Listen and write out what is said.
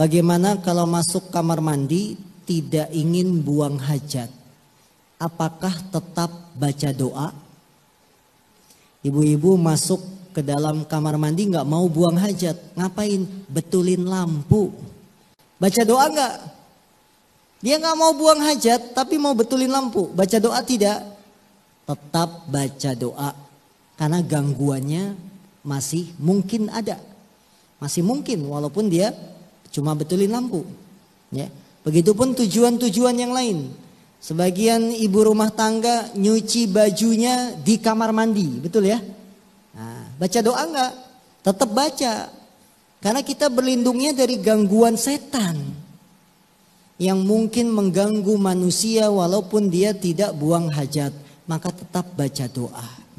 Bagaimana kalau masuk kamar mandi tidak ingin buang hajat? Apakah tetap baca doa? Ibu-ibu masuk ke dalam kamar mandi nggak mau buang hajat, ngapain? Betulin lampu. Baca doa nggak? Dia nggak mau buang hajat, tapi mau betulin lampu. Baca doa tidak? Tetap baca doa, karena gangguannya masih mungkin ada, masih mungkin walaupun dia Cuma betulin lampu. Ya. Begitupun tujuan-tujuan yang lain. Sebagian ibu rumah tangga nyuci bajunya di kamar mandi, betul ya? Nah, baca doa enggak? Tetap baca. Karena kita berlindungnya dari gangguan setan yang mungkin mengganggu manusia walaupun dia tidak buang hajat, maka tetap baca doa.